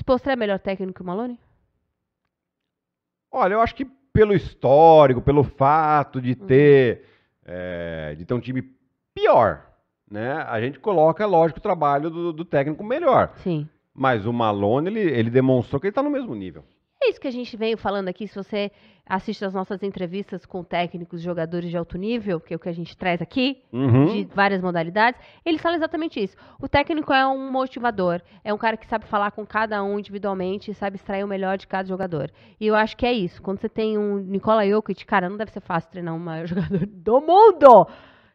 Spolstra é melhor técnico que o Malone? Olha, eu acho que pelo histórico, pelo fato de uhum. ter, uhum. é, de ter um time pior, né? A gente coloca, lógico, o trabalho do, do técnico melhor. Sim. Mas o Malone, ele, ele demonstrou que ele está no mesmo nível isso que a gente veio falando aqui. Se você assiste as nossas entrevistas com técnicos, jogadores de alto nível, que é o que a gente traz aqui, uhum. de várias modalidades, eles falam exatamente isso. O técnico é um motivador, é um cara que sabe falar com cada um individualmente e sabe extrair o melhor de cada jogador. E eu acho que é isso. Quando você tem um Nicola Jokic, cara, não deve ser fácil treinar um maior jogador do mundo.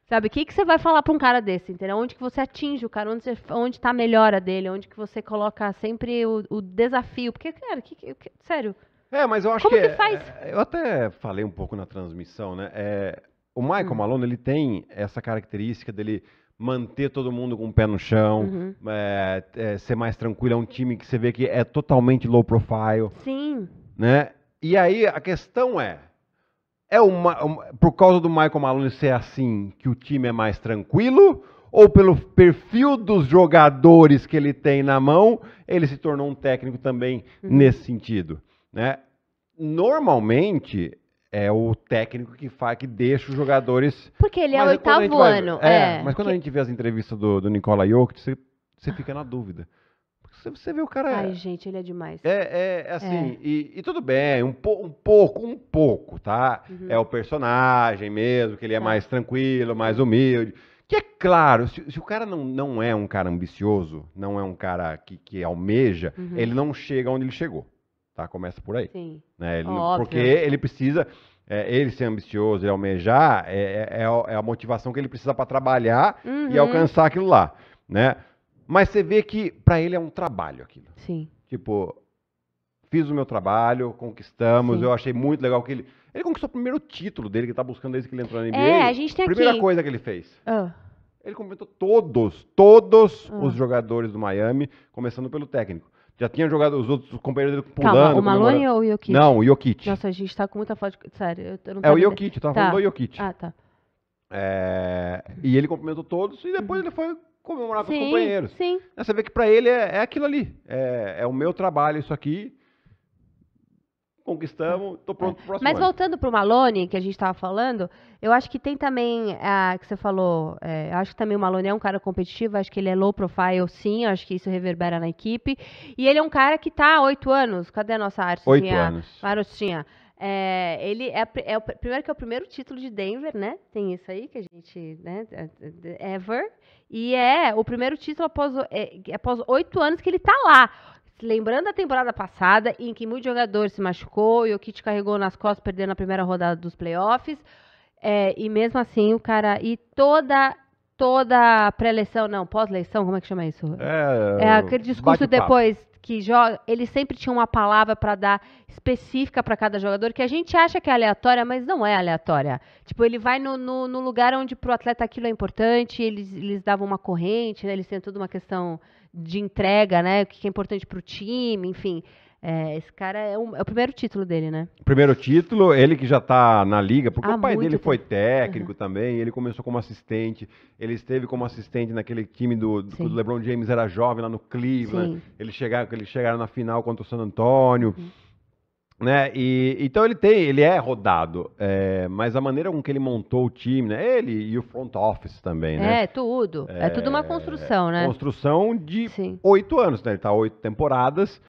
Sabe, o que, que você vai falar para um cara desse, entendeu? Onde que você atinge o cara, onde, onde tá a melhora dele, onde que você coloca sempre o, o desafio. Porque, cara, que, que, que, sério. É, mas eu acho como que... que é, faz? É, eu até falei um pouco na transmissão, né? É, o Michael hum. Malone, ele tem essa característica dele manter todo mundo com o pé no chão, uhum. é, é, ser mais tranquilo. É um time que você vê que é totalmente low profile. Sim. Né? E aí a questão é, é uma, por causa do Michael Malone ser assim que o time é mais tranquilo? Ou pelo perfil dos jogadores que ele tem na mão, ele se tornou um técnico também uhum. nesse sentido? Né? Normalmente é o técnico que faz, que deixa os jogadores. Porque ele é o oitavo vai... ano. É, é, mas quando que... a gente vê as entrevistas do, do Nicola Jokic, você fica na dúvida. Você, você vê o cara. Ai, é gente, ele é demais. É, é, é, assim, é. E, e, tudo bem, um, po, um, pouco, um pouco, tá? Uhum. É o personagem mesmo, que ele é, tá. mais tranquilo, mais humilde. Que é claro, se, se, o cara não, não é um cara ambicioso, não é um cara que, que almeja, uhum. ele não chega onde ele chegou. Tá? Começa por aí. Sim. Né? Ele, porque ele precisa. É, ele ser ambicioso e almejar é, é, é, é, a motivação que ele precisa para trabalhar uhum. e alcançar aquilo lá, né? Mas você vê que para ele é um trabalho aquilo. Sim. Tipo, fiz o meu trabalho, conquistamos, Sim. eu achei muito legal que ele. Ele conquistou o primeiro título dele que tá buscando desde que ele entrou na NBA. É, a gente tem Primeira aqui. coisa que ele fez. Ah. Ele comentou todos, todos ah. os jogadores do Miami, começando pelo técnico. Já tinha jogado os outros companheiros dele pulando. Calma, o Malone ou o Jokic? Não, o Jokic. Nossa, a gente tá com muita foto. Sério, eu não É o Jokic, eu tava tá. falando do Jokic. Ah, tá. É... E ele cumprimentou todos e depois uhum. ele foi comemorava sim, com os companheiros. Sim. Né, você vê que para ele é, é, aquilo ali. É, é o meu trabalho, isso aqui conquistamos, estou é. pronto pro próximo. Mas ano. voltando para o Malone, que a gente estava falando, eu acho que tem também a que você falou, é, acho que também o Malone é um cara competitivo, acho que ele é low profile, sim, acho que isso reverbera na equipe. E ele é um cara que está há oito anos. Cadê a nossa arte Oito anos. Artinha. É, ele é, é, o primeiro que é o primeiro título de Denver, né? Tem isso aí que a gente, né? É, é, ever. E é o primeiro título é, após oito anos que ele tá lá. Lembrando a temporada passada, em que muito jogador se machucou, e o Kit carregou nas costas, perdendo a primeira rodada dos playoffs. e mesmo assim, o cara. E toda toda pré-eleição, não, pós-eleição, como é que chama isso? É, é aquele discurso depois que joga, ele sempre tinha uma palavra para dar específica para cada jogador, que a gente acha que é aleatória, mas não é aleatória. Tipo, ele vai no, no, no lugar onde para o atleta aquilo é importante, eles, eles davam uma corrente, né? eles têm toda uma questão de entrega, né? O que é importante para o time, enfim. É, esse cara é, um, é, o primeiro título dele, né? Primeiro título, ele que já tá na liga, porque Há o pai dele tempo. foi técnico uhum. também, ele começou como assistente, ele esteve como assistente naquele time do, do quando o LeBron James era jovem lá no Cleveland, Ele eles chegaram, eles chegaram na final contra o San Antonio. Uhum. Né? E, então ele tem, ele é rodado, é, mas a maneira com que ele montou o time, né? Ele e o front office também, né? É tudo, é, é tudo uma é, construção, né? Construção de oito anos, né? Ele tá oito temporadas